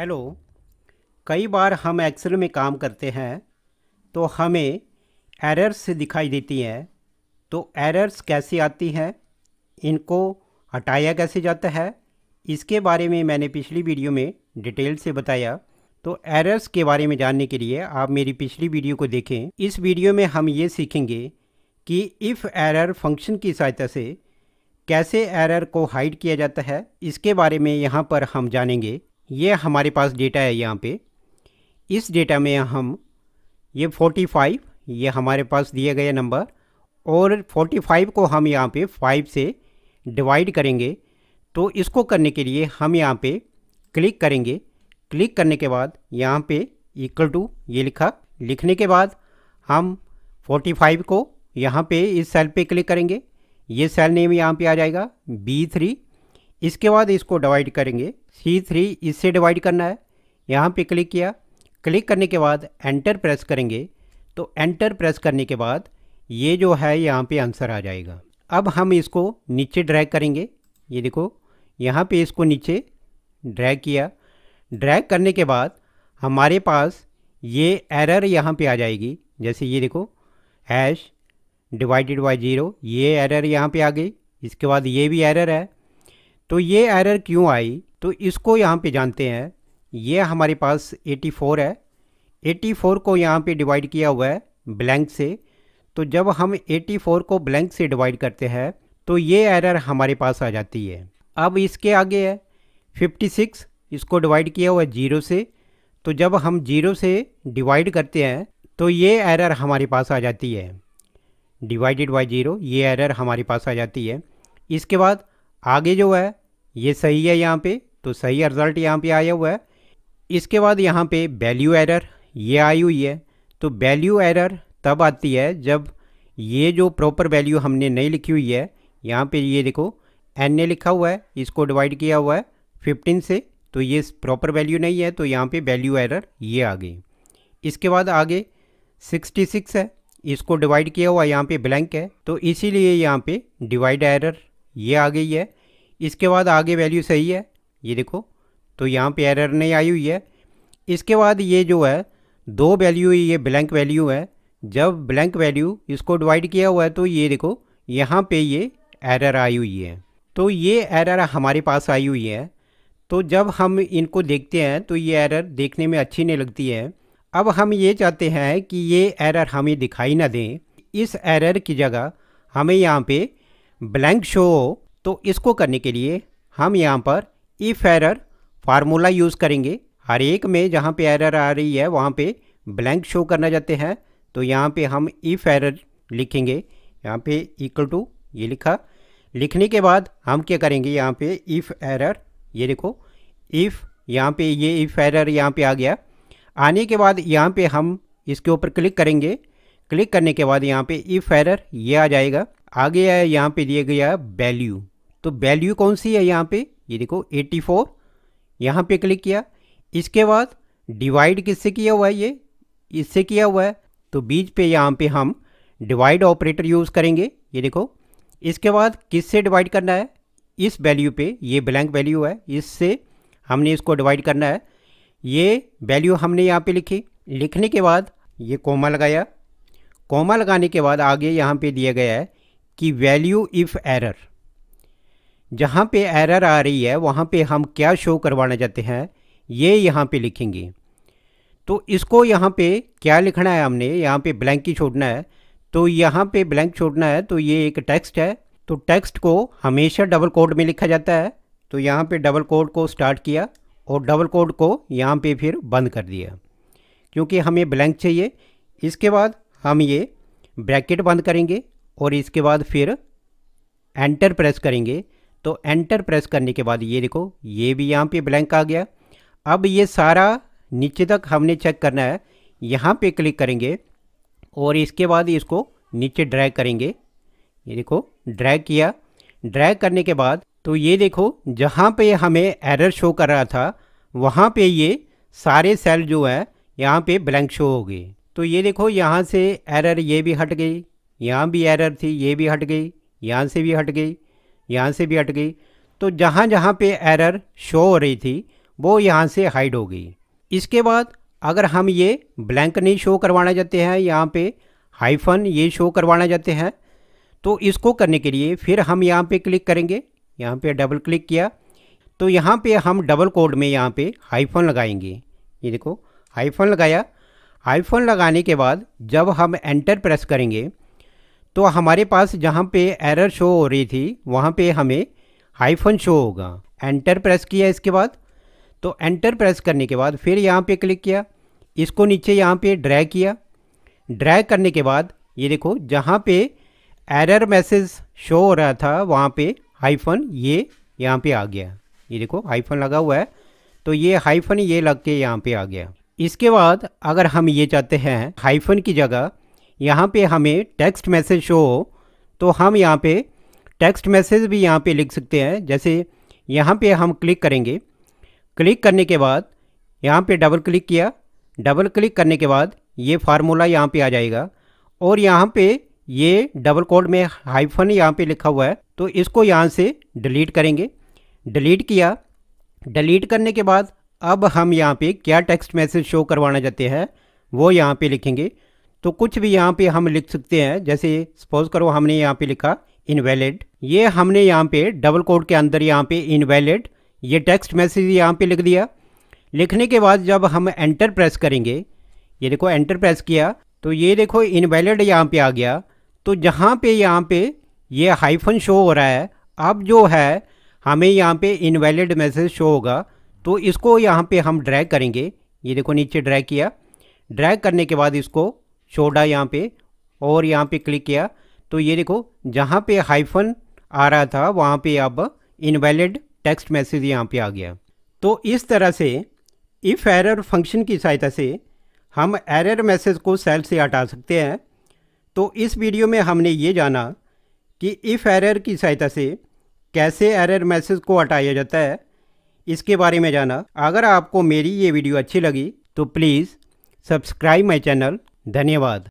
hello कई बार हम Excel में काम करते हैं तो हमें एरर्स दिखाई देती हैं तो एरर्स कैसे आती हैं इनको हटाया कैसे जाता है इसके बारे में मैंने पिछली वीडियो में डिटेल से बताया तो एरर्स के बारे में जानने के लिए आप मेरी पिछली वीडियो को देखें इस वीडियो में हम ये सीखेंगे कि इफ़ एरर फंक्शन की सहायता से कैसे एरर को हाइड किया जाता है इसके बारे में यहाँ पर हम जानेंगे ये हमारे पास डेटा है यहाँ पे इस डेटा में हम ये 45 ये हमारे पास दिए गए नंबर और 45 को हम यहाँ पे 5 से डिवाइड करेंगे तो इसको करने के लिए हम यहाँ पे क्लिक करेंगे क्लिक करने के बाद यहाँ पे इक्वल टू ये लिखा लिखने के बाद हम 45 को यहाँ पे इस सेल पे क्लिक करेंगे ये सेल नेम यहाँ पे आ जाएगा बी थ्री इसके बाद इसको डिवाइड करेंगे सी थ्री इससे डिवाइड करना है यहाँ पे क्लिक किया क्लिक करने के बाद एंटर प्रेस करेंगे तो एंटर प्रेस करने के बाद ये जो है यहाँ पे आंसर आ जाएगा अब हम इसको नीचे ड्रैग करेंगे ये देखो यहाँ पे इसको नीचे ड्रैग किया ड्रैग करने के बाद हमारे पास ये एरर यहाँ पे आ जाएगी जैसे ये देखो हैश डिवाइडेड बाई ज़ीरो ये एरर यहाँ पे आ गई इसके बाद ये भी एरर है तो ये एरर क्यों आई तो इसको यहाँ पे जानते हैं ये हमारे पास 84 है 84 को यहाँ पे डिवाइड किया हुआ है ब्लैंक से तो जब हम 84 को ब्लैंक से डिवाइड करते हैं तो ये एरर हमारे पास आ जाती है अब इसके आगे है 56 इसको डिवाइड किया हुआ है जीरो से तो जब हम जीरो से डिवाइड करते हैं तो ये एरर हमारे पास आ जाती है डिवाइडेड बाई जीरो ये एरर हमारे पास आ जाती है इसके बाद आगे जो है ये सही है यहाँ पे तो सही रिज़ल्ट यहाँ पे आया हुआ है इसके बाद यहाँ पे वैल्यू एरर ये आई हुई है तो वैल्यू एरर तब आती है जब ये जो प्रॉपर वैल्यू हमने नहीं लिखी हुई है यहाँ पे ये देखो एन ने लिखा हुआ है इसको डिवाइड किया हुआ है फिफ्टीन से तो ये प्रॉपर वैल्यू नहीं है तो यहाँ पे वैल्यू एरर ये आ गई इसके बाद आगे सिक्सटी सिक्स है इसको डिवाइड किया हुआ यहाँ पे ब्लैंक है तो इसीलिए यहाँ पे डिवाइड एरर ये आ गई है इसके बाद आगे वैल्यू सही है ये देखो तो यहाँ पे एरर नहीं आई हुई है इसके बाद ये जो है दो वैल्यू ये ब्लैंक वैल्यू है जब ब्लैंक वैल्यू इसको डिवाइड किया हुआ है तो ये देखो यहाँ पे ये एरर आई हुई है तो ये एरर हमारे पास आई हुई है तो जब हम इनको देखते हैं तो ये एरर देखने में अच्छी नहीं लगती है अब हम ये चाहते हैं कि ये एरर हमें दिखाई ना दें इस एरर की जगह हमें यहाँ पे ब्लैंक शो तो इसको करने के लिए हम यहाँ पर इफ़ एरर फार्मूला यूज़ करेंगे हर एक में जहाँ पे एरर आ रही है वहाँ पे ब्लैंक शो करना चाहते हैं तो यहाँ पे हम इफ़ एरर लिखेंगे यहाँ पे इक्वल टू ये लिखा लिखने के बाद हम क्या करेंगे यहाँ पे इफ़ एरर ये देखो इफ़ यहाँ पे ये इफ़ एरर यहाँ पे आ गया आने के बाद यहाँ पे हम इसके ऊपर क्लिक करेंगे क्लिक करने के बाद यहाँ पे इफ़ एरर ये आ जाएगा गया है यहाँ पे दिया गया वैल्यू तो वैल्यू कौन सी है यहाँ पे ये देखो 84 फोर यहाँ पर क्लिक किया इसके बाद डिवाइड किससे किया हुआ है ये इससे किया हुआ है तो बीच पे यहाँ पे हम डिवाइड ऑपरेटर यूज़ करेंगे ये देखो इसके बाद किससे डिवाइड करना है इस वैल्यू पे ये ब्लैंक वैल्यू है इससे हमने इसको डिवाइड करना है ये वैल्यू हमने यहाँ पे लिखी लिखने के बाद ये कोमा लगाया कोमा लगाने के बाद आगे यहाँ पे दिया गया है कि वैल्यू इफ़ एरर जहाँ पे एरर आ रही है वहाँ पे हम क्या शो करवाना चाहते हैं ये यहाँ पे लिखेंगे तो इसको यहाँ पे क्या लिखना है हमने यहाँ पे ब्लैंक ही छोड़ना है तो यहाँ पे ब्लैंक छोड़ना है तो ये एक टेक्स्ट है तो टेक्स्ट को हमेशा डबल कोड में लिखा जाता है तो यहाँ पे डबल कोड को स्टार्ट किया और डबल कोड को यहाँ पे फिर बंद कर दिया क्योंकि हमें ब्लैंक चाहिए इसके बाद हम ये ब्रैकेट बंद करेंगे और इसके बाद फिर एंटर प्रेस करेंगे तो एंटर प्रेस करने के बाद ये देखो ये भी यहाँ पे ब्लैंक आ गया अब ये सारा नीचे तक हमने चेक करना है यहाँ पे क्लिक करेंगे और इसके बाद इसको नीचे ड्रैग करेंगे ये देखो ड्रैग किया ड्रैग करने के बाद तो ये देखो जहाँ पे हमें एरर शो कर रहा था वहाँ पे ये सारे सेल जो है यहाँ पे ब्लैंक शो हो गए तो ये देखो यहाँ से एरर ये भी हट गई यहाँ भी एरर थी ये भी हट गई यहाँ से भी हट गई यहाँ से भी हट गई तो जहाँ जहाँ पे एरर शो हो रही थी वो यहाँ से हाइड हो गई इसके बाद अगर हम ये ब्लैंक नहीं शो करवाना चाहते हैं यहाँ पे हाइफन ये शो करवाना चाहते हैं तो इसको करने के लिए फिर हम यहाँ पे क्लिक करेंगे यहाँ पे डबल क्लिक किया तो यहाँ पे हम डबल कोड में यहाँ पे हाइफन लगाएंगे ये देखो हाइफन लगाया हाइफन लगाने के बाद जब हम एंटर प्रेस करेंगे तो हमारे पास जहाँ पे एरर शो हो रही थी वहाँ पे हमें हाईफन शो होगा एंटर प्रेस किया इसके बाद तो एंटर प्रेस करने के बाद फिर यहाँ पे क्लिक किया इसको नीचे यहाँ पे ड्रैग किया ड्रैग करने के बाद ये देखो जहाँ पे एरर मैसेज शो हो रहा था वहाँ पे हाइफन ये यहाँ पे आ गया ये देखो हाइफन लगा हुआ है तो ये हाइफन ये लग के यहाँ पर आ गया इसके बाद अगर हम ये चाहते हैं हाइफन की जगह यहाँ पे हमें टेक्स्ट मैसेज शो हो तो हम यहाँ पे टेक्स्ट मैसेज भी यहाँ पे लिख सकते हैं जैसे यहाँ पे हम क्लिक करेंगे क्लिक करने के बाद यहाँ पे डबल क्लिक किया डबल क्लिक करने के बाद ये फार्मूला यहाँ पे आ जाएगा और यहाँ पे ये डबल कोड में हाइफन यहाँ पे लिखा हुआ है तो इसको यहाँ से डिलीट करेंगे डिलीट किया डिलीट करने के बाद अब हम यहाँ पे क्या टेक्स्ट मैसेज शो करवाना चाहते हैं वो यहाँ पे लिखेंगे तो कुछ भी यहाँ पे हम लिख सकते हैं जैसे सपोज करो हमने यहाँ पे लिखा इनवैलिड ये हमने यहाँ पे डबल कोड के अंदर यहाँ पे इनवैलिड ये टेक्स्ट मैसेज यहाँ पे लिख दिया लिखने के बाद जब हम एंटर प्रेस करेंगे ये देखो एंटर प्रेस किया तो ये देखो इनवैलिड यहाँ पे आ गया तो जहाँ पे यहाँ पे ये हाइफन शो हो रहा है अब जो है हमें यहाँ पे इनवैलिड मैसेज शो होगा तो इसको यहाँ पे हम ड्रैग करेंगे ये देखो नीचे ड्रैग किया ड्रैग करने के बाद इसको छोड़ा यहाँ पे और यहाँ पे क्लिक किया तो ये देखो जहाँ पे हाइफन आ रहा था वहाँ पे अब इनवैलिड टेक्स्ट मैसेज यहाँ पे आ गया तो इस तरह से इफ़ एरर फंक्शन की सहायता से हम एरर मैसेज को सेल से हटा सकते हैं तो इस वीडियो में हमने ये जाना कि इफ़ एरर की सहायता से कैसे एरर मैसेज को हटाया जाता है इसके बारे में जाना अगर आपको मेरी ये वीडियो अच्छी लगी तो प्लीज़ सब्सक्राइब माई चैनल धन्यवाद